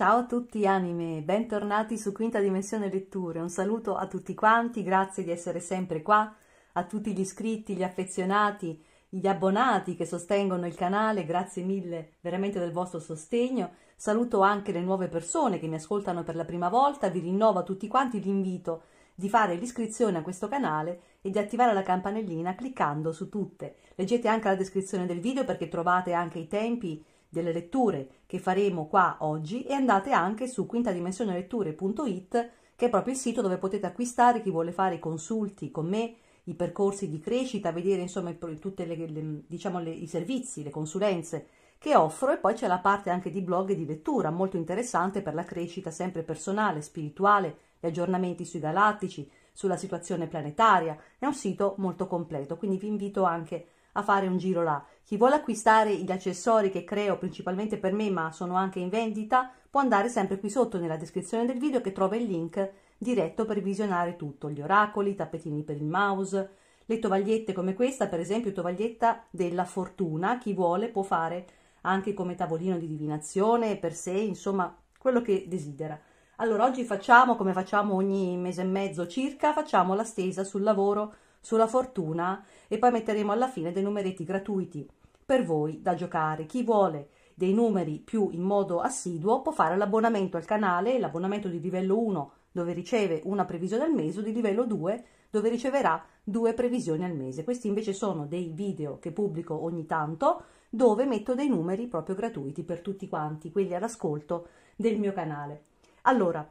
Ciao a tutti anime, bentornati su Quinta Dimensione Letture, un saluto a tutti quanti, grazie di essere sempre qua, a tutti gli iscritti, gli affezionati, gli abbonati che sostengono il canale, grazie mille veramente del vostro sostegno, saluto anche le nuove persone che mi ascoltano per la prima volta, vi rinnovo a tutti quanti l'invito di fare l'iscrizione a questo canale e di attivare la campanellina cliccando su tutte. Leggete anche la descrizione del video perché trovate anche i tempi delle letture che faremo qua oggi e andate anche su quintadimensioneletture.it che è proprio il sito dove potete acquistare chi vuole fare i consulti con me, i percorsi di crescita, vedere insomma tutti diciamo, i servizi, le consulenze che offro e poi c'è la parte anche di blog e di lettura molto interessante per la crescita sempre personale, spirituale, gli aggiornamenti sui galattici, sulla situazione planetaria. È un sito molto completo, quindi vi invito anche a fare un giro là. Chi vuole acquistare gli accessori che creo principalmente per me ma sono anche in vendita può andare sempre qui sotto nella descrizione del video che trova il link diretto per visionare tutto, gli oracoli, i tappetini per il mouse, le tovagliette come questa per esempio, tovaglietta della fortuna, chi vuole può fare anche come tavolino di divinazione per sé, insomma quello che desidera. Allora oggi facciamo come facciamo ogni mese e mezzo circa, facciamo la stesa sul lavoro, sulla fortuna e poi metteremo alla fine dei numeretti gratuiti per voi da giocare. Chi vuole dei numeri più in modo assiduo può fare l'abbonamento al canale, l'abbonamento di livello 1 dove riceve una previsione al mese o di livello 2 dove riceverà due previsioni al mese. Questi invece sono dei video che pubblico ogni tanto dove metto dei numeri proprio gratuiti per tutti quanti, quelli all'ascolto del mio canale. Allora,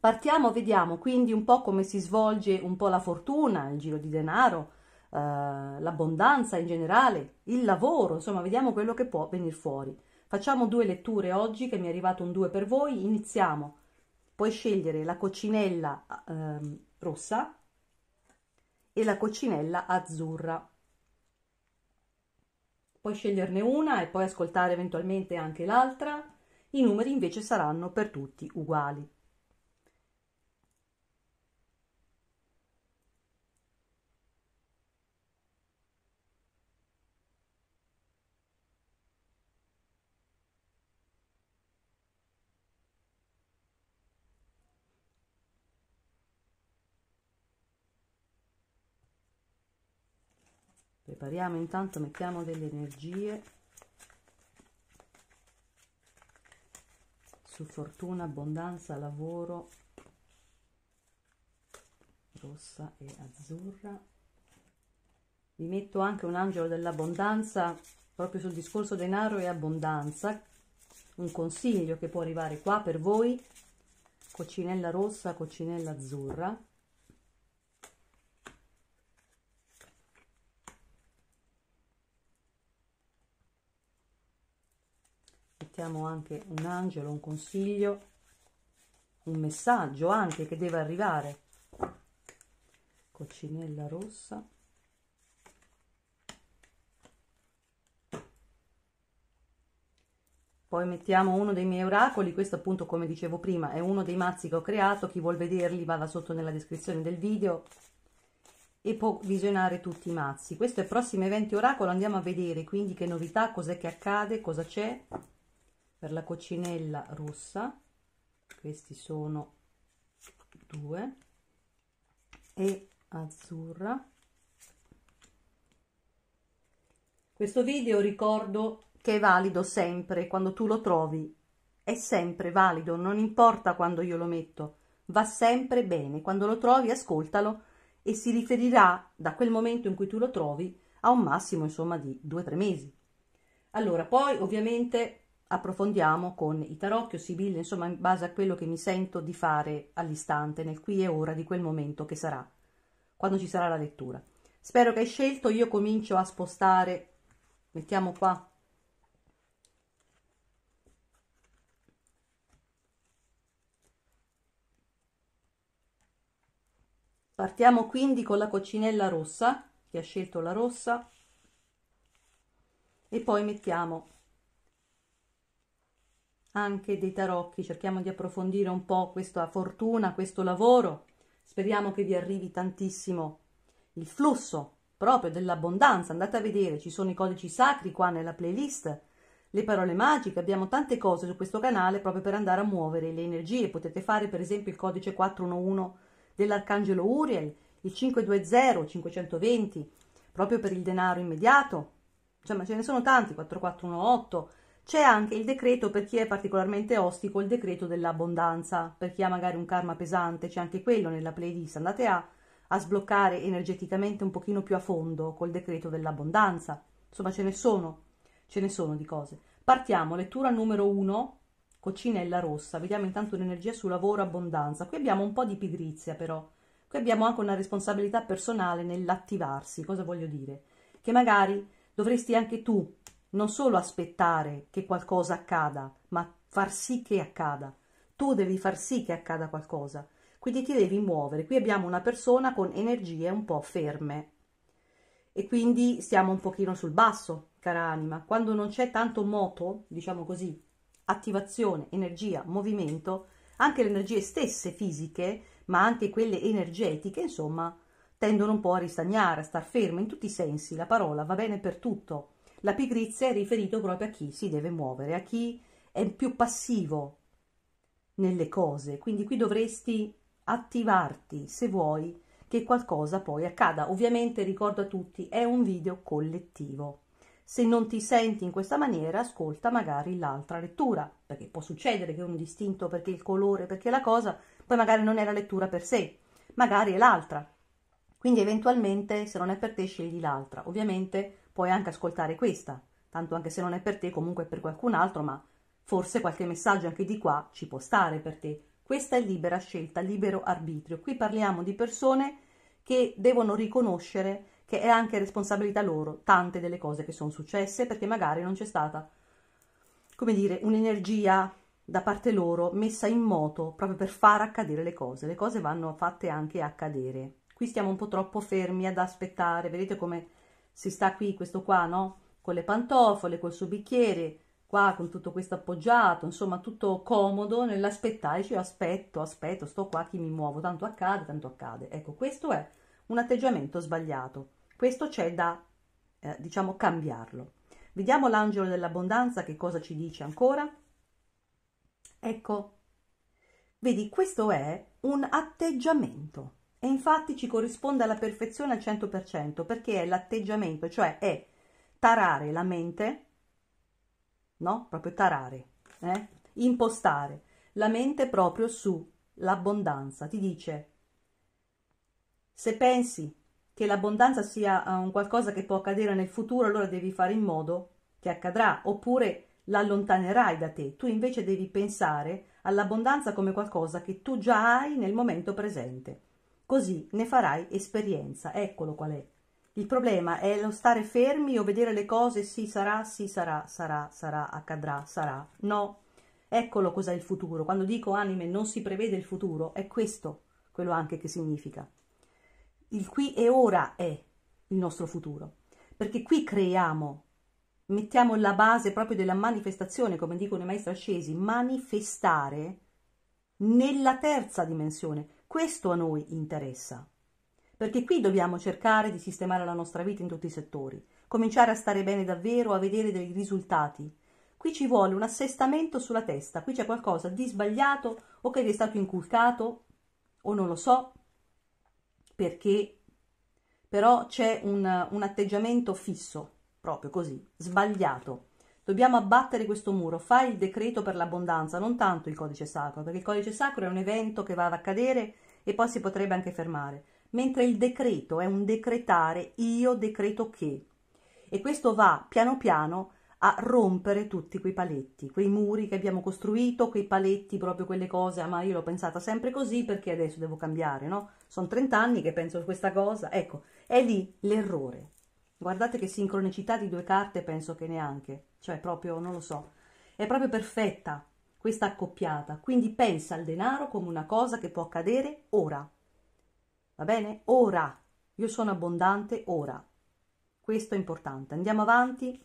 partiamo, vediamo quindi un po' come si svolge un po' la fortuna, il giro di denaro, eh, l'abbondanza in generale, il lavoro, insomma vediamo quello che può venire fuori. Facciamo due letture oggi che mi è arrivato un due per voi, iniziamo, puoi scegliere la coccinella eh, rossa e la coccinella azzurra. Puoi sceglierne una e poi ascoltare eventualmente anche l'altra, i numeri invece saranno per tutti uguali. prepariamo intanto mettiamo delle energie su fortuna abbondanza lavoro rossa e azzurra vi metto anche un angelo dell'abbondanza proprio sul discorso denaro e abbondanza un consiglio che può arrivare qua per voi coccinella rossa coccinella azzurra cerchiamo anche un angelo, un consiglio, un messaggio anche che deve arrivare. Coccinella rossa. Poi mettiamo uno dei miei oracoli, questo appunto come dicevo prima è uno dei mazzi che ho creato, chi vuol vederli vada sotto nella descrizione del video e può visionare tutti i mazzi. Questo è il prossimo evento Oracolo, andiamo a vedere quindi che novità, cos'è che accade, cosa c'è per la coccinella rossa questi sono due e azzurra questo video ricordo che è valido sempre quando tu lo trovi è sempre valido non importa quando io lo metto va sempre bene quando lo trovi ascoltalo e si riferirà da quel momento in cui tu lo trovi a un massimo insomma di 2 tre mesi allora poi ovviamente approfondiamo con i tarocchi o Sibille, insomma in base a quello che mi sento di fare all'istante, nel qui e ora di quel momento che sarà, quando ci sarà la lettura. Spero che hai scelto, io comincio a spostare, mettiamo qua, Partiamo quindi con la coccinella rossa, che ha scelto la rossa, e poi mettiamo anche dei tarocchi, cerchiamo di approfondire un po' questa fortuna, questo lavoro. Speriamo che vi arrivi tantissimo il flusso proprio dell'abbondanza. Andate a vedere, ci sono i codici sacri qua nella playlist, le parole magiche, abbiamo tante cose su questo canale proprio per andare a muovere le energie. Potete fare per esempio il codice 411 dell'Arcangelo Uriel, il 520, 520, proprio per il denaro immediato. Insomma, ce ne sono tanti, 4418 c'è anche il decreto per chi è particolarmente ostico, il decreto dell'abbondanza, per chi ha magari un karma pesante, c'è anche quello nella playlist, andate a, a sbloccare energeticamente un pochino più a fondo col decreto dell'abbondanza. Insomma, ce ne sono, ce ne sono di cose. Partiamo, lettura numero 1, Coccinella rossa, vediamo intanto un'energia su lavoro abbondanza. Qui abbiamo un po' di pigrizia però, qui abbiamo anche una responsabilità personale nell'attivarsi, cosa voglio dire? Che magari dovresti anche tu non solo aspettare che qualcosa accada, ma far sì che accada. Tu devi far sì che accada qualcosa, quindi ti devi muovere. Qui abbiamo una persona con energie un po' ferme e quindi stiamo un pochino sul basso, cara anima. Quando non c'è tanto moto, diciamo così, attivazione, energia, movimento, anche le energie stesse fisiche, ma anche quelle energetiche, insomma, tendono un po' a ristagnare, a star ferme in tutti i sensi, la parola va bene per tutto. La pigrizia è riferito proprio a chi si deve muovere, a chi è più passivo nelle cose. Quindi qui dovresti attivarti se vuoi che qualcosa poi accada. Ovviamente ricordo a tutti, è un video collettivo. Se non ti senti in questa maniera, ascolta magari l'altra lettura, perché può succedere che un distinto perché il colore, perché la cosa, poi magari non è la lettura per sé, magari è l'altra. Quindi eventualmente, se non è per te, scegli l'altra. Ovviamente puoi anche ascoltare questa, tanto anche se non è per te, comunque è per qualcun altro, ma forse qualche messaggio anche di qua ci può stare per te. Questa è libera scelta, libero arbitrio. Qui parliamo di persone che devono riconoscere che è anche responsabilità loro tante delle cose che sono successe perché magari non c'è stata, come dire, un'energia da parte loro messa in moto proprio per far accadere le cose. Le cose vanno fatte anche accadere. Qui stiamo un po' troppo fermi ad aspettare, vedete come si sta qui, questo qua, no? Con le pantofole, col suo bicchiere, qua con tutto questo appoggiato, insomma tutto comodo nell'aspettare, cioè aspetto, aspetto, sto qua, chi mi muovo, tanto accade, tanto accade. Ecco, questo è un atteggiamento sbagliato. Questo c'è da, eh, diciamo, cambiarlo. Vediamo l'angelo dell'abbondanza che cosa ci dice ancora. Ecco, vedi, questo è un atteggiamento e infatti ci corrisponde alla perfezione al 100% perché è l'atteggiamento, cioè è tarare la mente, no? Proprio tarare, eh? impostare la mente proprio sull'abbondanza. Ti dice, se pensi che l'abbondanza sia eh, un qualcosa che può accadere nel futuro, allora devi fare in modo che accadrà, oppure l'allontanerai da te. Tu invece devi pensare all'abbondanza come qualcosa che tu già hai nel momento presente così ne farai esperienza. Eccolo qual è. Il problema è lo stare fermi o vedere le cose sì sarà, sì sarà, sarà, sarà, accadrà, sarà. No, eccolo cos'è il futuro. Quando dico anime non si prevede il futuro, è questo quello anche che significa. Il qui e ora è il nostro futuro, perché qui creiamo, mettiamo la base proprio della manifestazione, come dicono i maestri ascesi, manifestare nella terza dimensione, questo a noi interessa. Perché qui dobbiamo cercare di sistemare la nostra vita in tutti i settori, cominciare a stare bene davvero, a vedere dei risultati. Qui ci vuole un assestamento sulla testa, qui c'è qualcosa di sbagliato o che vi è stato inculcato o non lo so, perché però c'è un, un atteggiamento fisso, proprio così, sbagliato. Dobbiamo abbattere questo muro, fai il decreto per l'abbondanza, non tanto il codice sacro, perché il codice sacro è un evento che va ad accadere e poi si potrebbe anche fermare, mentre il decreto è un decretare, io decreto che. E questo va piano piano a rompere tutti quei paletti, quei muri che abbiamo costruito, quei paletti, proprio quelle cose, ah, ma io l'ho pensata sempre così perché adesso devo cambiare, no? Sono 30 anni che penso a questa cosa, ecco, è lì l'errore. Guardate che sincronicità di due carte penso che neanche, cioè proprio, non lo so, è proprio perfetta, questa accoppiata, quindi pensa al denaro come una cosa che può accadere ora. Va bene? Ora. Io sono abbondante ora. Questo è importante. Andiamo avanti,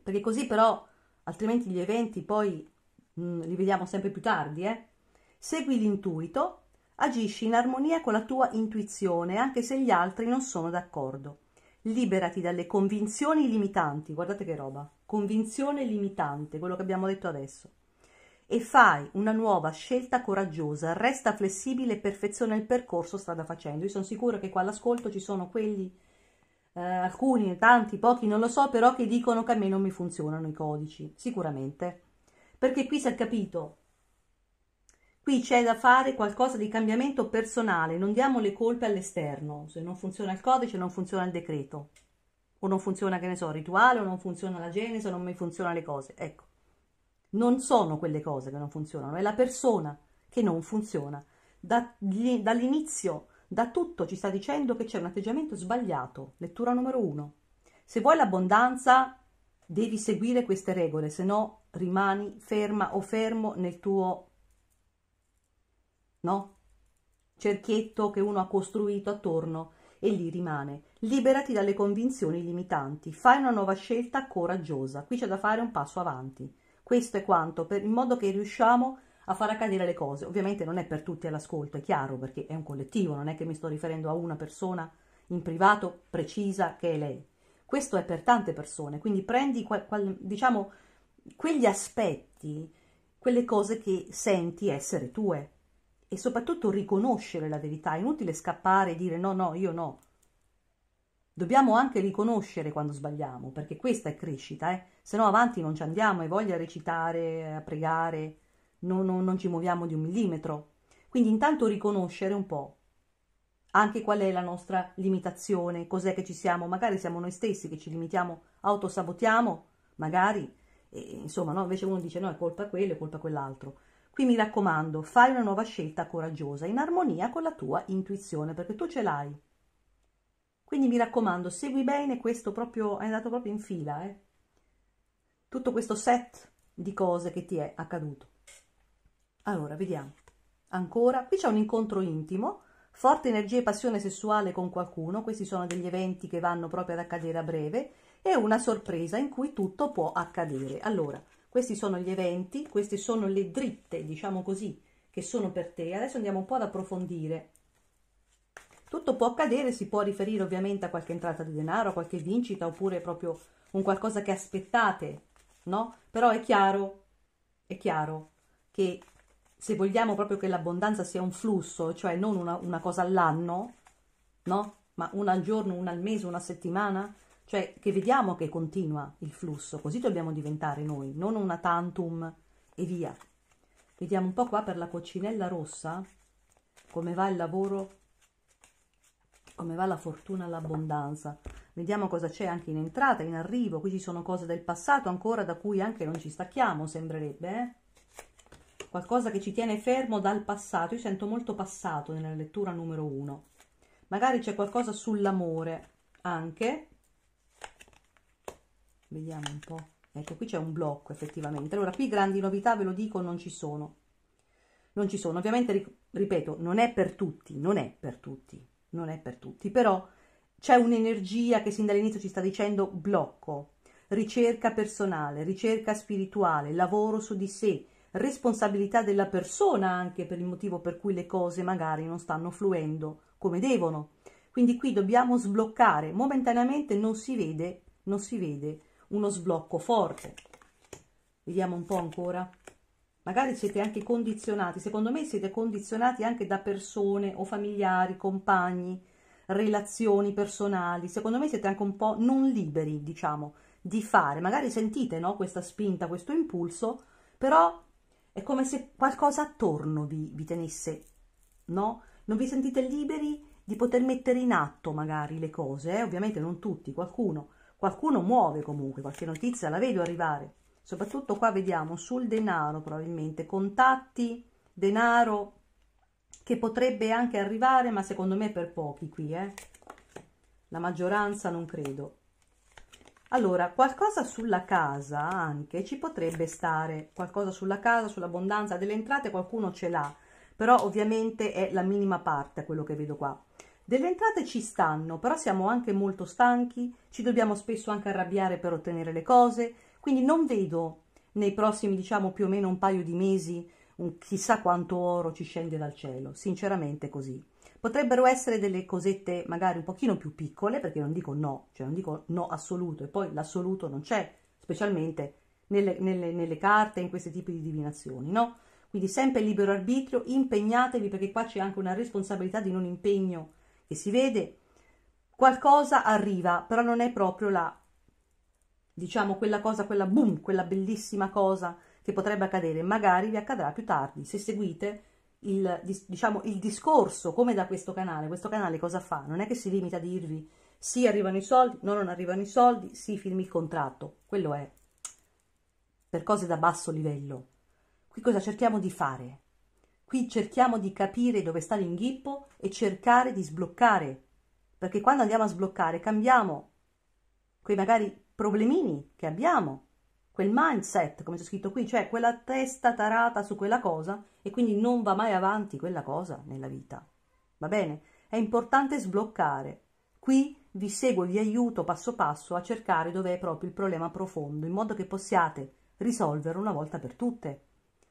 perché così però, altrimenti gli eventi poi mh, mm, li vediamo sempre più tardi. Eh? Segui l'intuito, agisci in armonia con la tua intuizione, anche se gli altri non sono d'accordo. Liberati dalle convinzioni limitanti. Guardate che roba. Convinzione limitante, quello che abbiamo detto adesso e fai una nuova scelta coraggiosa, resta flessibile e perfeziona il percorso strada facendo. Io sono sicura che qua all'ascolto ci sono quelli, eh, alcuni, tanti, pochi, non lo so, però che dicono che a me non mi funzionano i codici, sicuramente. Perché qui si è capito, qui c'è da fare qualcosa di cambiamento personale, non diamo le colpe all'esterno, se non funziona il codice non funziona il decreto, o non funziona, che ne so, il rituale, o non funziona la genesi, o non mi funzionano le cose, ecco non sono quelle cose che non funzionano, è la persona che non funziona. Da, dall'inizio, da tutto ci sta dicendo che c'è un atteggiamento sbagliato, lettura numero uno. Se vuoi l'abbondanza devi seguire queste regole, se no rimani ferma o fermo nel tuo no? cerchietto che uno ha costruito attorno e lì rimane. Liberati dalle convinzioni limitanti, fai una nuova scelta coraggiosa. Qui c'è da fare un passo avanti questo è quanto, per, in modo che riusciamo a far accadere le cose. Ovviamente non è per tutti all'ascolto, è chiaro, perché è un collettivo, non è che mi sto riferendo a una persona in privato precisa che è lei. Questo è per tante persone, quindi prendi qual, qual, diciamo quegli aspetti, quelle cose che senti essere tue e soprattutto riconoscere la verità, è inutile scappare e dire no, no, io no. Dobbiamo anche riconoscere quando sbagliamo, perché questa è crescita, eh? se no avanti non ci andiamo, hai voglia a recitare, a pregare, non, non, non ci muoviamo di un millimetro. Quindi intanto riconoscere un po' anche qual è la nostra limitazione, cos'è che ci siamo, magari siamo noi stessi che ci limitiamo, autosabotiamo, magari, e, insomma, no? invece uno dice no, è colpa quello, è colpa quell'altro. Qui mi raccomando, fai una nuova scelta coraggiosa, in armonia con la tua intuizione, perché tu ce l'hai. Quindi mi raccomando, segui bene questo proprio, è andato proprio in fila, eh? tutto questo set di cose che ti è accaduto. Allora, vediamo. Ancora, qui c'è un incontro intimo, forte energia e passione sessuale con qualcuno, questi sono degli eventi che vanno proprio ad accadere a breve, e una sorpresa in cui tutto può accadere. Allora, questi sono gli eventi, queste sono le dritte, diciamo così, che sono per te. Adesso andiamo un po' ad approfondire tutto può accadere, si può riferire ovviamente a qualche entrata di denaro, a qualche vincita, oppure proprio un qualcosa che aspettate, no? Però è chiaro, è chiaro che se vogliamo proprio che l'abbondanza sia un flusso, cioè non una, una cosa all'anno, no? Ma una al giorno, una al mese, una settimana, cioè che vediamo che continua il flusso, così dobbiamo diventare noi, non una tantum e via. Vediamo un po' qua per la coccinella rossa come va il lavoro come va la fortuna all'abbondanza. Vediamo cosa c'è anche in entrata, in arrivo. Qui ci sono cose del passato ancora da cui anche non ci stacchiamo, sembrerebbe. Eh? Qualcosa che ci tiene fermo dal passato. Io sento molto passato nella lettura numero uno. Magari c'è qualcosa sull'amore anche. Vediamo un po'. Ecco, qui c'è un blocco effettivamente. Allora, qui grandi novità, ve lo dico, non ci sono. Non ci sono. Ovviamente, ripeto, non è per tutti, non è per tutti non è per tutti, però c'è un'energia che sin dall'inizio ci sta dicendo blocco, ricerca personale, ricerca spirituale, lavoro su di sé, responsabilità della persona anche per il motivo per cui le cose magari non stanno fluendo come devono. Quindi qui dobbiamo sbloccare, momentaneamente non si vede, non si vede uno sblocco forte. Vediamo un po' ancora magari siete anche condizionati, secondo me siete condizionati anche da persone o familiari, compagni, relazioni personali, secondo me siete anche un po' non liberi, diciamo, di fare, magari sentite no, questa spinta, questo impulso, però è come se qualcosa attorno vi, vi tenesse, no? Non vi sentite liberi di poter mettere in atto magari le cose, eh? ovviamente non tutti, qualcuno, qualcuno muove comunque, qualche notizia la vedo arrivare, soprattutto qua vediamo sul denaro probabilmente contatti denaro che potrebbe anche arrivare ma secondo me per pochi qui eh? la maggioranza non credo allora qualcosa sulla casa anche ci potrebbe stare qualcosa sulla casa sull'abbondanza delle entrate qualcuno ce l'ha però ovviamente è la minima parte quello che vedo qua delle entrate ci stanno, però siamo anche molto stanchi, ci dobbiamo spesso anche arrabbiare per ottenere le cose, quindi non vedo nei prossimi, diciamo, più o meno un paio di mesi un chissà quanto oro ci scende dal cielo, sinceramente così. Potrebbero essere delle cosette magari un pochino più piccole, perché non dico no, cioè non dico no assoluto, e poi l'assoluto non c'è, specialmente nelle, nelle, nelle carte, in questi tipi di divinazioni, no? Quindi sempre libero arbitrio, impegnatevi perché qua c'è anche una responsabilità di non impegno che si vede. Qualcosa arriva, però non è proprio la diciamo quella cosa, quella boom, quella bellissima cosa che potrebbe accadere, magari vi accadrà più tardi se seguite il, diciamo, il discorso come da questo canale. Questo canale cosa fa? Non è che si limita a dirvi sì arrivano i soldi, no non arrivano i soldi, sì firmi il contratto, quello è per cose da basso livello. Qui cosa cerchiamo di fare? Qui cerchiamo di capire dove sta l'inghippo e cercare di sbloccare, perché quando andiamo a sbloccare cambiamo quei magari problemini che abbiamo, quel mindset, come c'è scritto qui, cioè quella testa tarata su quella cosa e quindi non va mai avanti quella cosa nella vita. Va bene? È importante sbloccare. Qui vi seguo, vi aiuto passo passo a cercare dove è proprio il problema profondo, in modo che possiate risolverlo una volta per tutte.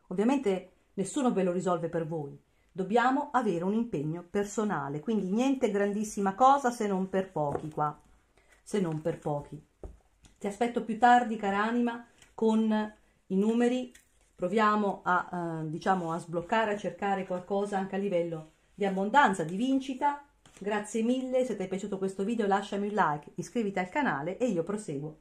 Ovviamente nessuno ve lo risolve per voi. Dobbiamo avere un impegno personale, quindi niente grandissima cosa se non per pochi qua, se non per pochi. Ti aspetto più tardi, cara anima, con i numeri. Proviamo a, eh, diciamo, a sbloccare, a cercare qualcosa anche a livello di abbondanza, di vincita. Grazie mille, se ti è piaciuto questo video lasciami un like, iscriviti al canale e io proseguo.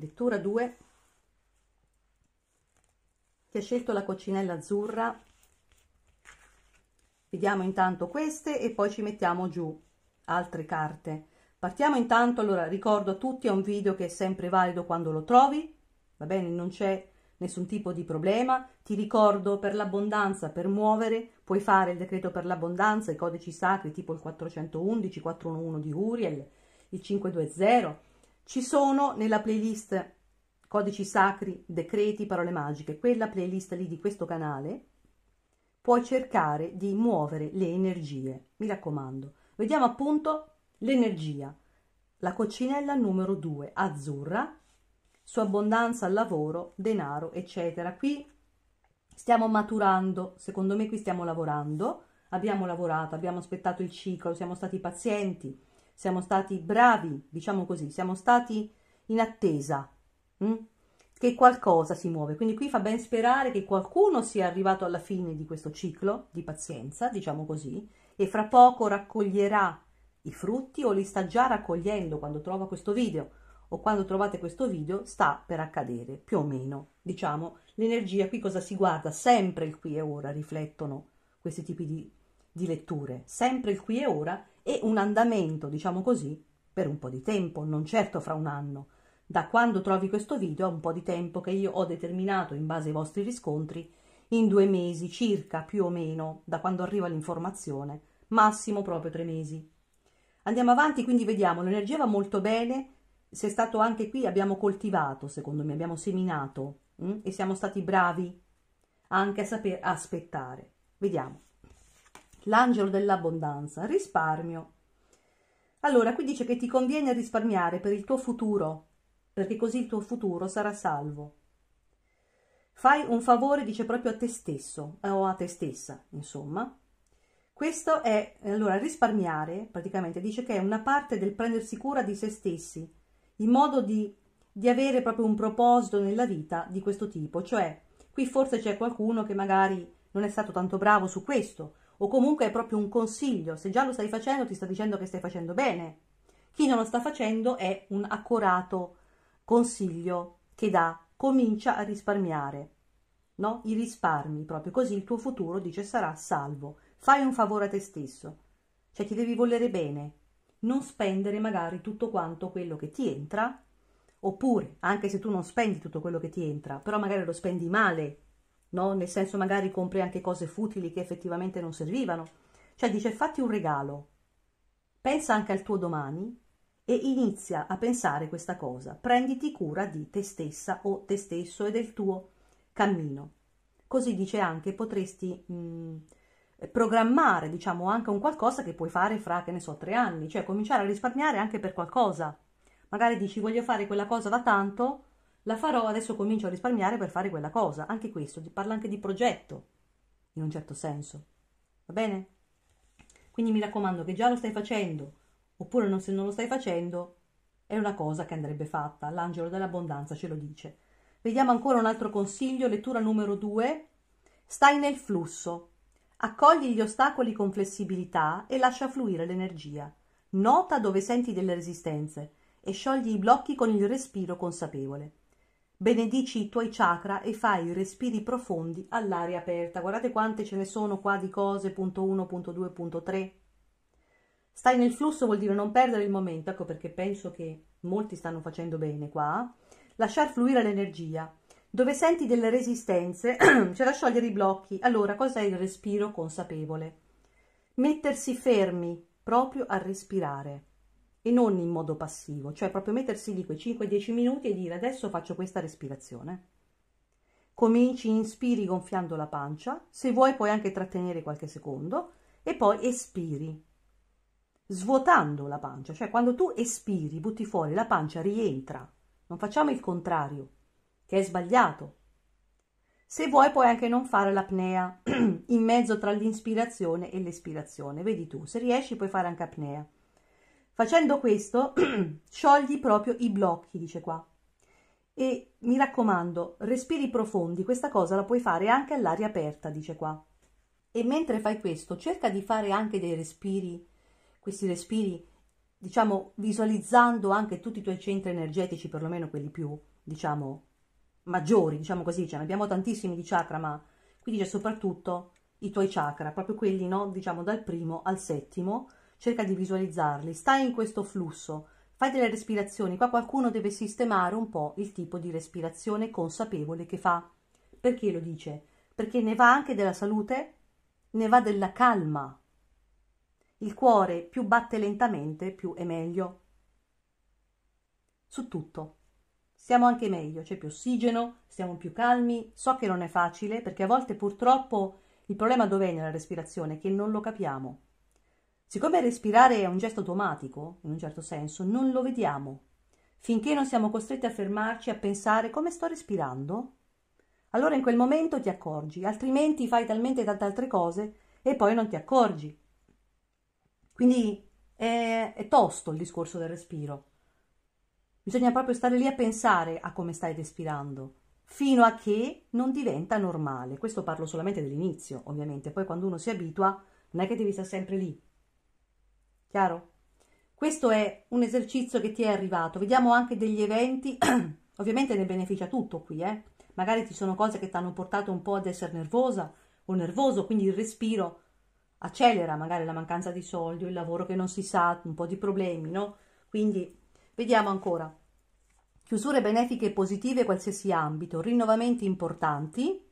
Lettura 2 che ha scelto la coccinella azzurra vediamo intanto queste e poi ci mettiamo giù altre carte partiamo intanto allora ricordo a tutti è un video che è sempre valido quando lo trovi va bene non c'è nessun tipo di problema ti ricordo per l'abbondanza per muovere puoi fare il decreto per l'abbondanza i codici sacri tipo il 411 411 di Uriel il 520 ci sono nella playlist codici sacri, decreti, parole magiche, quella playlist lì di questo canale, puoi cercare di muovere le energie, mi raccomando. Vediamo appunto l'energia, la coccinella numero 2, azzurra, su abbondanza al lavoro, denaro, eccetera. Qui stiamo maturando, secondo me qui stiamo lavorando, abbiamo lavorato, abbiamo aspettato il ciclo, siamo stati pazienti, siamo stati bravi, diciamo così, siamo stati in attesa, mh? Mm? che qualcosa si muove. Quindi qui fa ben sperare che qualcuno sia arrivato alla fine di questo ciclo di pazienza, diciamo così, e fra poco raccoglierà i frutti o li sta già raccogliendo quando trova questo video o quando trovate questo video sta per accadere, più o meno. Diciamo, l'energia qui cosa si guarda? Sempre il qui e ora riflettono questi tipi di, di letture, sempre il qui e ora e un andamento, diciamo così, per un po' di tempo, non certo fra un anno, da quando trovi questo video è un po' di tempo che io ho determinato in base ai vostri riscontri in due mesi circa più o meno da quando arriva l'informazione, massimo proprio tre mesi. Andiamo avanti, quindi vediamo, l'energia va molto bene, se è stato anche qui abbiamo coltivato, secondo me, abbiamo seminato mh? Mm, e siamo stati bravi anche a saper aspettare. Vediamo. L'angelo dell'abbondanza, risparmio. Allora, qui dice che ti conviene risparmiare per il tuo futuro, perché così il tuo futuro sarà salvo. Fai un favore, dice proprio a te stesso, eh, o a te stessa, insomma. Questo è, allora, risparmiare, praticamente, dice che è una parte del prendersi cura di se stessi, in modo di, di avere proprio un proposito nella vita di questo tipo. Cioè, qui forse c'è qualcuno che magari non è stato tanto bravo su questo, o comunque è proprio un consiglio. Se già lo stai facendo, ti sta dicendo che stai facendo bene. Chi non lo sta facendo è un accurato Consiglio che dà, comincia a risparmiare. No, i risparmi, proprio così il tuo futuro, dice, sarà salvo. Fai un favore a te stesso. Cioè ti devi volere bene. Non spendere magari tutto quanto quello che ti entra, oppure, anche se tu non spendi tutto quello che ti entra, però magari lo spendi male, no? Nel senso magari compri anche cose futili che effettivamente non servivano. Cioè dice, fatti un regalo. Pensa anche al tuo domani e inizia a pensare questa cosa. Prenditi cura di te stessa o te stesso e del tuo cammino. Così dice anche potresti mh, programmare, diciamo, anche un qualcosa che puoi fare fra, che ne so, tre anni, cioè cominciare a risparmiare anche per qualcosa. Magari dici voglio fare quella cosa da tanto, la farò, adesso comincio a risparmiare per fare quella cosa. Anche questo, parla anche di progetto, in un certo senso. Va bene? Quindi mi raccomando che già lo stai facendo, oppure non, se non lo stai facendo è una cosa che andrebbe fatta, l'angelo dell'abbondanza ce lo dice. Vediamo ancora un altro consiglio, lettura numero 2. Stai nel flusso, accogli gli ostacoli con flessibilità e lascia fluire l'energia. Nota dove senti delle resistenze e sciogli i blocchi con il respiro consapevole. Benedici i tuoi chakra e fai respiri profondi all'aria aperta. Guardate quante ce ne sono qua di cose, punto 1, punto 2, punto 3. Stare nel flusso vuol dire non perdere il momento, ecco perché penso che molti stanno facendo bene qua. Lasciar fluire l'energia. Dove senti delle resistenze, c'è da sciogliere i blocchi. Allora, cos'è il respiro consapevole? Mettersi fermi proprio a respirare e non in modo passivo, cioè proprio mettersi lì quei 5-10 minuti e dire adesso faccio questa respirazione. Cominci, inspiri gonfiando la pancia, se vuoi puoi anche trattenere qualche secondo e poi espiri svuotando la pancia, cioè quando tu espiri, butti fuori, la pancia rientra, non facciamo il contrario, che è sbagliato. Se vuoi puoi anche non fare l'apnea in mezzo tra l'inspirazione e l'espirazione, vedi tu, se riesci puoi fare anche apnea. Facendo questo sciogli proprio i blocchi, dice qua. E mi raccomando, respiri profondi, questa cosa la puoi fare anche all'aria aperta, dice qua. E mentre fai questo, cerca di fare anche dei respiri questi respiri, diciamo visualizzando anche tutti i tuoi centri energetici, perlomeno quelli più, diciamo, maggiori, diciamo così, cioè, ne abbiamo tantissimi di chakra, ma quindi c'è soprattutto i tuoi chakra, proprio quelli, no, diciamo, dal primo al settimo, cerca di visualizzarli, stai in questo flusso, fai delle respirazioni, qua qualcuno deve sistemare un po' il tipo di respirazione consapevole che fa. Perché lo dice? Perché ne va anche della salute, ne va della calma il cuore più batte lentamente, più è meglio. Su tutto. Stiamo anche meglio, c'è più ossigeno, stiamo più calmi. So che non è facile perché a volte purtroppo il problema dov'è nella respirazione? Che non lo capiamo. Siccome respirare è un gesto automatico, in un certo senso, non lo vediamo. Finché non siamo costretti a fermarci a pensare come sto respirando, allora in quel momento ti accorgi, altrimenti fai talmente tante altre cose e poi non ti accorgi. Quindi è, è tosto il discorso del respiro. Bisogna proprio stare lì a pensare a come stai respirando, fino a che non diventa normale. Questo parlo solamente dell'inizio, ovviamente. Poi quando uno si abitua, non è che devi stare sempre lì. Chiaro? Questo è un esercizio che ti è arrivato. Vediamo anche degli eventi. ovviamente ne beneficia tutto qui, eh? Magari ci sono cose che ti hanno portato un po' ad essere nervosa o nervoso, quindi il respiro accelera magari la mancanza di soldi o il lavoro che non si sa, un po' di problemi, no? Quindi vediamo ancora. Chiusure benefiche e positive in qualsiasi ambito, rinnovamenti importanti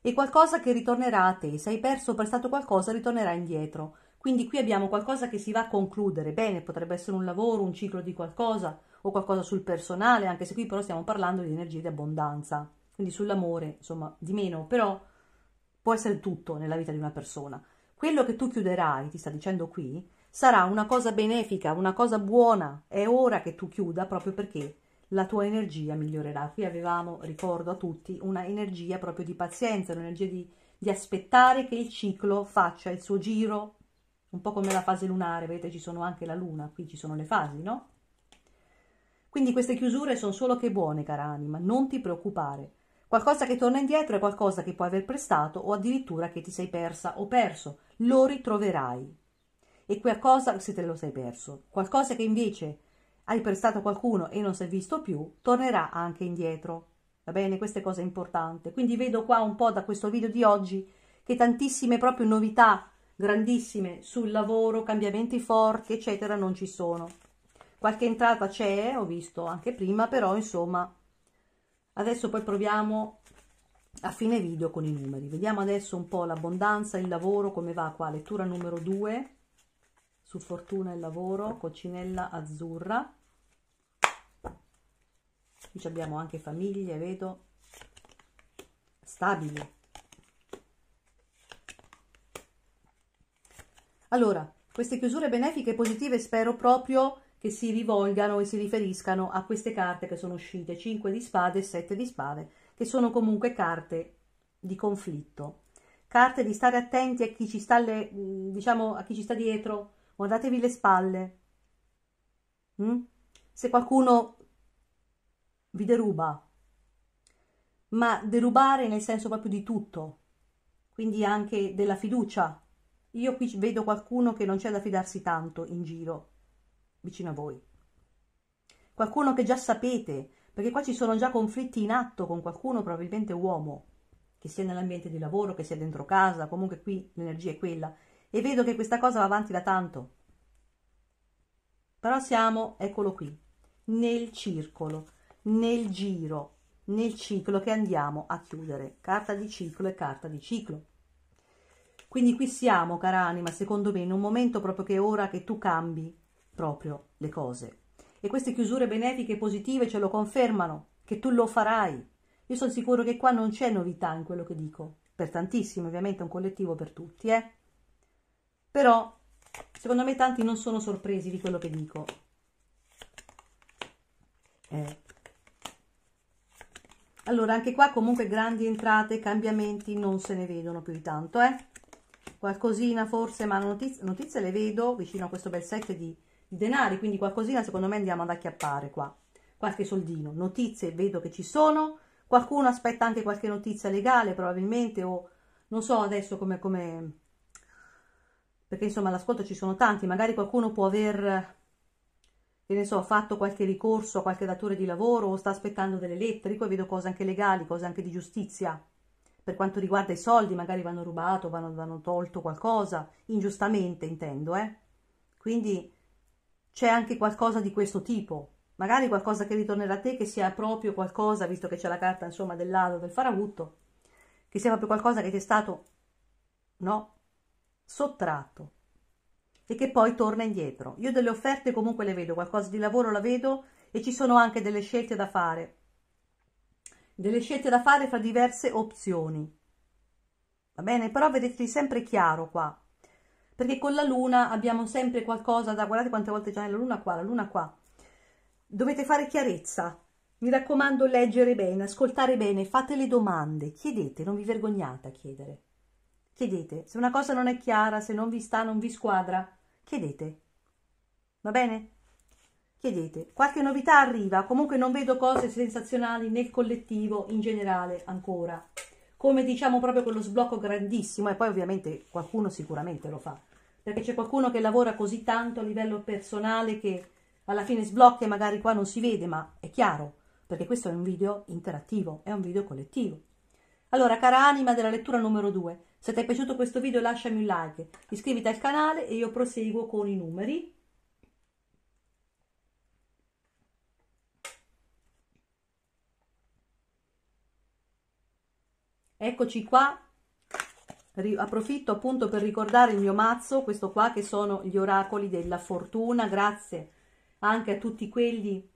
e qualcosa che ritornerà a te. Se hai perso o prestato qualcosa, ritornerà indietro. Quindi qui abbiamo qualcosa che si va a concludere. Bene, potrebbe essere un lavoro, un ciclo di qualcosa o qualcosa sul personale, anche se qui però stiamo parlando di energie di abbondanza, quindi sull'amore, insomma, di meno, però può essere tutto nella vita di una persona. Quello che tu chiuderai, ti sta dicendo qui, sarà una cosa benefica, una cosa buona. È ora che tu chiuda proprio perché la tua energia migliorerà. Qui avevamo, ricordo a tutti, una energia proprio di pazienza, un'energia di, di aspettare che il ciclo faccia il suo giro, un po' come la fase lunare, vedete ci sono anche la luna, qui ci sono le fasi, no? Quindi queste chiusure sono solo che buone, cara anima, non ti preoccupare. Qualcosa che torna indietro è qualcosa che puoi aver prestato o addirittura che ti sei persa o perso. Lo ritroverai. E qualcosa, se te lo sei perso, qualcosa che invece hai prestato a qualcuno e non si è visto più, tornerà anche indietro. Va bene? Questa è cosa importante. Quindi vedo qua un po' da questo video di oggi che tantissime proprio novità grandissime sul lavoro, cambiamenti forti, eccetera, non ci sono. Qualche entrata c'è, ho visto anche prima, però insomma Adesso poi proviamo a fine video con i numeri. Vediamo adesso un po' l'abbondanza, il lavoro, come va qua. Lettura numero 2 su fortuna e lavoro, coccinella azzurra. Qui abbiamo anche famiglie, vedo, stabili. Allora, queste chiusure benefiche e positive spero proprio che si rivolgano e si riferiscano a queste carte che sono uscite, 5 di spade e 7 di spade, che sono comunque carte di conflitto, carte di stare attenti a chi ci sta, le, mm, diciamo, a chi ci sta dietro, guardatevi le spalle, mm? se qualcuno vi deruba, ma derubare nel senso proprio di tutto, quindi anche della fiducia. Io qui vedo qualcuno che non c'è da fidarsi tanto in giro, vicino a voi. Qualcuno che già sapete, perché qua ci sono già conflitti in atto con qualcuno, probabilmente uomo, che sia nell'ambiente di lavoro, che sia dentro casa, comunque qui l'energia è quella. E vedo che questa cosa va avanti da tanto. Però siamo, eccolo qui, nel circolo, nel giro, nel ciclo che andiamo a chiudere. Carta di ciclo e carta di ciclo. Quindi qui siamo, cara anima, secondo me, in un momento proprio che è ora che tu cambi, proprio le cose. E queste chiusure benefiche e positive ce lo confermano, che tu lo farai. Io sono sicuro che qua non c'è novità in quello che dico, per tantissimi, ovviamente è un collettivo per tutti, eh? Però, secondo me tanti non sono sorpresi di quello che dico. Eh. Allora, anche qua comunque grandi entrate, cambiamenti non se ne vedono più di tanto, eh? Qualcosina forse, ma notiz notizie le vedo vicino a questo bel set di di denari, quindi qualcosina secondo me andiamo ad acchiappare qua, qualche soldino. Notizie vedo che ci sono, qualcuno aspetta anche qualche notizia legale probabilmente o non so adesso come... come... perché insomma all'ascolto ci sono tanti, magari qualcuno può aver che ne so, fatto qualche ricorso a qualche datore di lavoro o sta aspettando delle lettere, poi vedo cose anche legali, cose anche di giustizia. Per quanto riguarda i soldi, magari vanno rubato, vanno, vanno tolto qualcosa, ingiustamente intendo, eh. Quindi c'è anche qualcosa di questo tipo, magari qualcosa che ritornerà a te, che sia proprio qualcosa, visto che c'è la carta insomma del dell'ado del farabutto, che sia proprio qualcosa che ti è stato, no, sottratto e che poi torna indietro. Io delle offerte comunque le vedo, qualcosa di lavoro la vedo e ci sono anche delle scelte da fare, delle scelte da fare fra diverse opzioni. Va bene? Però vedeteli sempre chiaro qua, perché con la luna abbiamo sempre qualcosa da guardate quante volte già è la luna qua la luna qua dovete fare chiarezza mi raccomando leggere bene ascoltare bene fate le domande chiedete non vi vergognate a chiedere chiedete se una cosa non è chiara se non vi sta non vi squadra chiedete va bene chiedete qualche novità arriva comunque non vedo cose sensazionali nel collettivo in generale ancora come diciamo proprio quello sblocco grandissimo e poi ovviamente qualcuno sicuramente lo fa perché c'è qualcuno che lavora così tanto a livello personale che alla fine sblocca e magari qua non si vede ma è chiaro perché questo è un video interattivo è un video collettivo allora cara anima della lettura numero 2 se ti è piaciuto questo video lasciami un like iscriviti al canale e io proseguo con i numeri Eccoci qua, approfitto appunto per ricordare il mio mazzo, questo qua che sono gli oracoli della fortuna, grazie anche a tutti quelli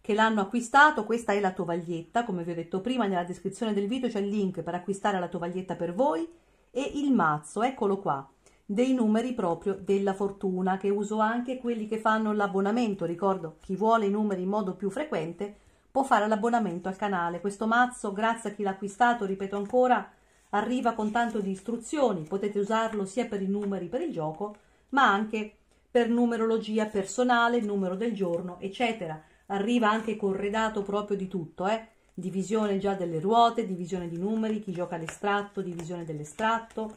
che l'hanno acquistato, questa è la tovaglietta, come vi ho detto prima nella descrizione del video c'è il link per acquistare la tovaglietta per voi e il mazzo, eccolo qua, dei numeri proprio della fortuna che uso anche quelli che fanno l'abbonamento, ricordo chi vuole i numeri in modo più frequente può fare l'abbonamento al canale. Questo mazzo, grazie a chi l'ha acquistato, ripeto ancora, arriva con tanto di istruzioni. Potete usarlo sia per i numeri per il gioco, ma anche per numerologia personale, numero del giorno, eccetera. Arriva anche corredato proprio di tutto, eh? divisione già delle ruote, divisione di numeri, chi gioca l'estratto, divisione dell'estratto,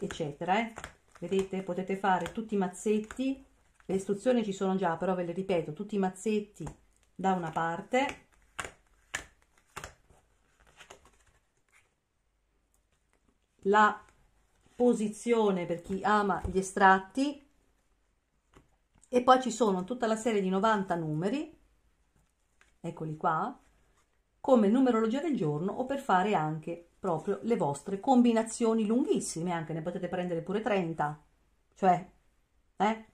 eccetera. Eh? Vedete, potete fare tutti i mazzetti, le istruzioni ci sono già, però ve le ripeto, tutti i mazzetti da una parte la posizione per chi ama gli estratti e poi ci sono tutta la serie di 90 numeri eccoli qua come numerologia del giorno o per fare anche proprio le vostre combinazioni lunghissime anche ne potete prendere pure 30 cioè eh?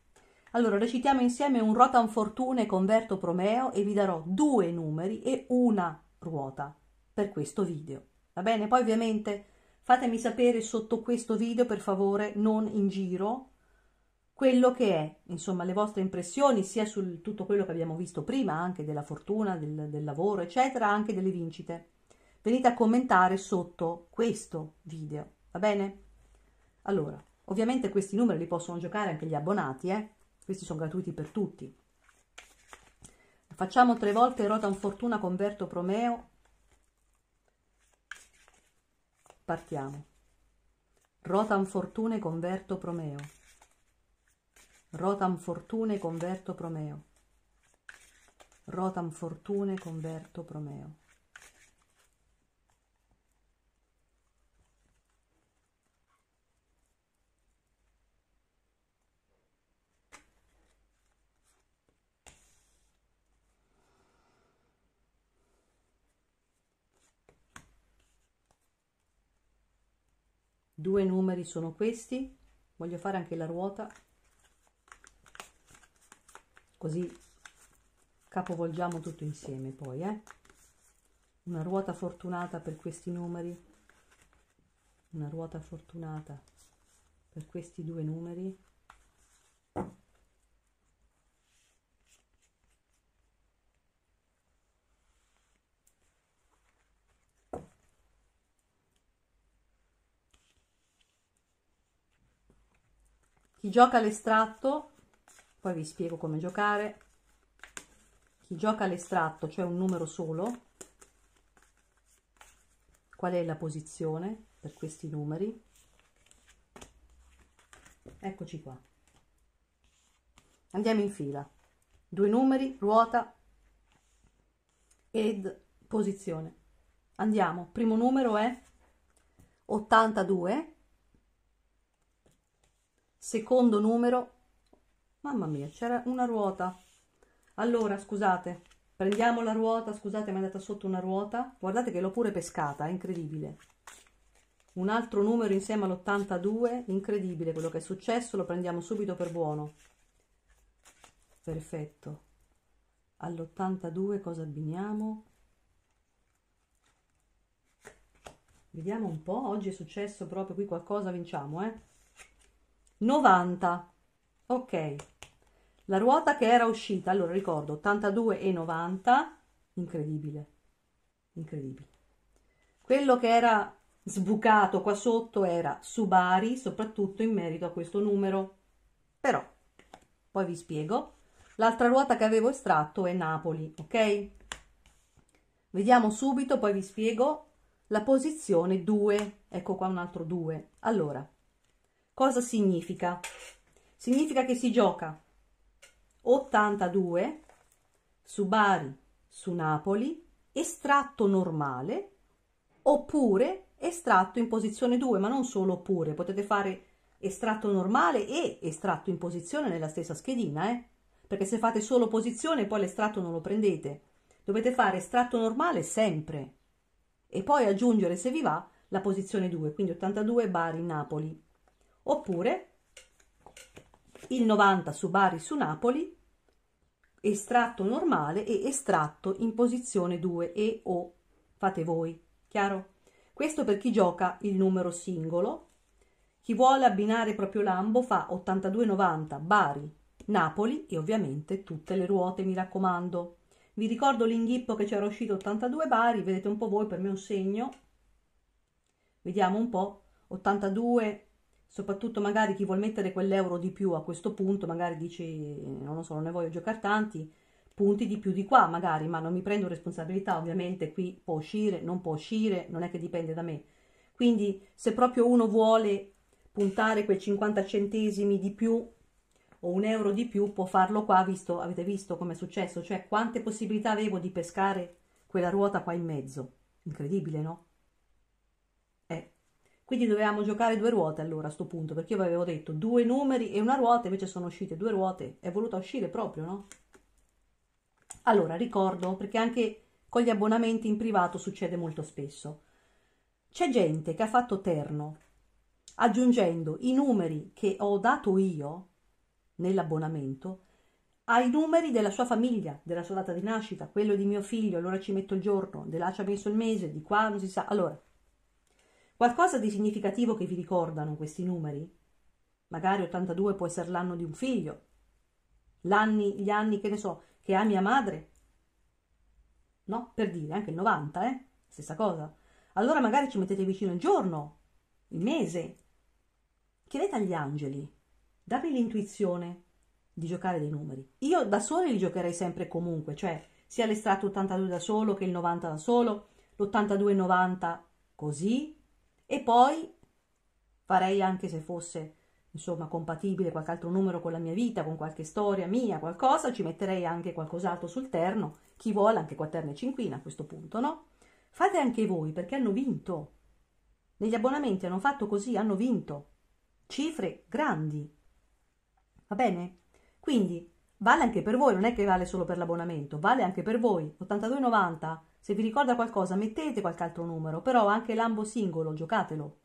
allora recitiamo insieme un rotan fortune converto promeo e vi darò due numeri e una ruota per questo video va bene poi ovviamente fatemi sapere sotto questo video per favore, non in giro, quello che è, insomma, le vostre impressioni sia su tutto quello che abbiamo visto prima, anche della fortuna, del, del lavoro, eccetera, anche delle vincite. Venite a commentare sotto questo video, va bene? Allora, ovviamente questi numeri li possono giocare anche gli abbonati, eh? Questi sono gratuiti per tutti. Facciamo tre volte Rotan Fortuna Converto Promeo Partiamo. Rotam fortune converto Promeo. Rotam fortune converto Promeo. Rotam fortune converto Promeo. due numeri sono questi voglio fare anche la ruota così capovolgiamo tutto insieme poi eh? una ruota fortunata per questi numeri una ruota fortunata per questi due numeri Chi gioca l'estratto, poi vi spiego come giocare, chi gioca l'estratto, cioè un numero solo, qual è la posizione per questi numeri, eccoci qua. Andiamo in fila, due numeri, ruota ed posizione. Andiamo, primo numero è 82, secondo numero mamma mia c'era una ruota allora scusate prendiamo la ruota scusate mi è andata sotto una ruota guardate che l'ho pure pescata è incredibile un altro numero insieme all'82 incredibile quello che è successo lo prendiamo subito per buono perfetto all'82 cosa abbiniamo vediamo un po' oggi è successo proprio qui qualcosa vinciamo eh 90 ok la ruota che era uscita allora ricordo 82 e 90 incredibile incredibile quello che era sbucato qua sotto era Subari soprattutto in merito a questo numero però poi vi spiego l'altra ruota che avevo estratto è Napoli ok vediamo subito poi vi spiego la posizione 2 ecco qua un altro 2 allora Cosa significa? Significa che si gioca 82 su Bari, su Napoli, estratto normale oppure estratto in posizione 2, ma non solo oppure, potete fare estratto normale e estratto in posizione nella stessa schedina, eh? perché se fate solo posizione poi l'estratto non lo prendete. Dovete fare estratto normale sempre e poi aggiungere, se vi va, la posizione 2, quindi 82 Bari Napoli oppure il 90 su Bari su Napoli estratto normale e estratto in posizione 2 e o fate voi chiaro questo per chi gioca il numero singolo chi vuole abbinare proprio l'ambo fa 82-90 Bari Napoli e ovviamente tutte le ruote mi raccomando vi ricordo l'inghippo che c'era uscito 82 Bari vedete un po' voi per me un segno vediamo un po' 82 soprattutto magari chi vuol mettere quell'euro di più a questo punto, magari dici non lo so, non ne voglio giocare tanti, punti di più di qua magari, ma non mi prendo responsabilità, ovviamente qui può uscire, non può uscire, non è che dipende da me. Quindi se proprio uno vuole puntare quei 50 centesimi di più o un euro di più può farlo qua, visto, avete visto come è successo, cioè quante possibilità avevo di pescare quella ruota qua in mezzo. Incredibile, no? Quindi dovevamo giocare due ruote allora a questo punto, perché io vi avevo detto due numeri e una ruota, invece sono uscite due ruote, è voluta uscire proprio, no? Allora, ricordo, perché anche con gli abbonamenti in privato succede molto spesso. C'è gente che ha fatto terno aggiungendo i numeri che ho dato io nell'abbonamento ai numeri della sua famiglia, della sua data di nascita, quello di mio figlio, allora ci metto il giorno, della ci ha messo il mese, di qua non si sa. Allora, Qualcosa di significativo che vi ricordano questi numeri? Magari 82 può essere l'anno di un figlio, l'anni, gli anni che ne so, che ha mia madre. No, per dire, anche il 90, eh? Stessa cosa. Allora magari ci mettete vicino il giorno, il mese. Chiedete agli angeli, dammi l'intuizione di giocare dei numeri. Io da sole li giocherei sempre comunque, cioè sia l'estratto 82 da solo che il 90 da solo, l'82 e 90 così, e poi farei anche se fosse insomma compatibile qualche altro numero con la mia vita, con qualche storia mia, qualcosa, ci metterei anche qualcos'altro sul terno, chi vuole anche quaterna e cinquina a questo punto, no? Fate anche voi perché hanno vinto. Negli abbonamenti hanno fatto così, hanno vinto. Cifre grandi. Va bene? Quindi vale anche per voi, non è che vale solo per l'abbonamento, vale anche per voi. 82,90 se vi ricorda qualcosa mettete qualche altro numero, però anche l'ambo singolo, giocatelo.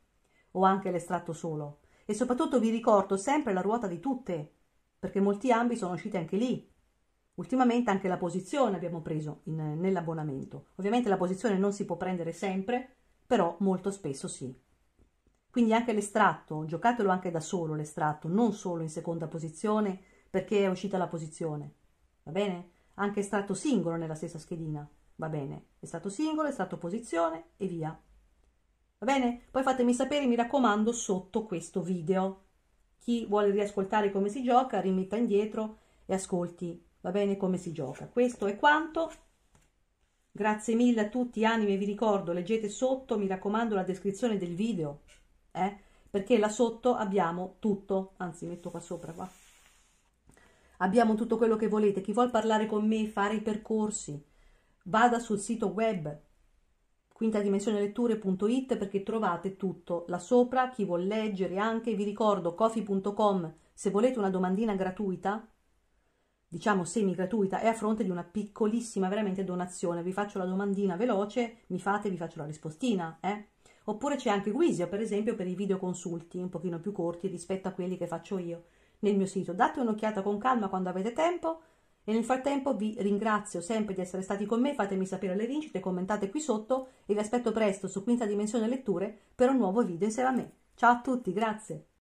O anche l'estratto solo. E soprattutto vi ricordo sempre la ruota di tutte, perché molti ambi sono usciti anche lì. Ultimamente anche la posizione abbiamo preso in, nell'abbonamento. Ovviamente la posizione non si può prendere sempre, però molto spesso sì. Quindi anche l'estratto, giocatelo anche da solo l'estratto, non solo in seconda posizione perché è uscita la posizione. Va bene? Anche estratto singolo nella stessa schedina. Va bene, è stato singolo, è stato posizione e via. Va bene? Poi fatemi sapere, mi raccomando, sotto questo video. Chi vuole riascoltare come si gioca, rimetta indietro e ascolti, va bene, come si gioca. Questo è quanto. Grazie mille a tutti, anime, vi ricordo, leggete sotto, mi raccomando, la descrizione del video, eh? perché là sotto abbiamo tutto, anzi metto qua sopra, qua. Abbiamo tutto quello che volete, chi vuol parlare con me, fare i percorsi, Vada sul sito web quintadimensioneletture.it perché trovate tutto là sopra, chi vuol leggere anche, vi ricordo cofi.com se volete una domandina gratuita, diciamo semi gratuita è a fronte di una piccolissima veramente donazione, vi faccio la domandina veloce, mi fate, vi faccio la rispostina, eh? Oppure c'è anche Guisio, per esempio, per i video consulti un pochino più corti rispetto a quelli che faccio io nel mio sito. Date un'occhiata con calma quando avete tempo e nel frattempo vi ringrazio sempre di essere stati con me, fatemi sapere le vincite, commentate qui sotto e vi aspetto presto su Quinta Dimensione Letture per un nuovo video insieme a me. Ciao a tutti, grazie!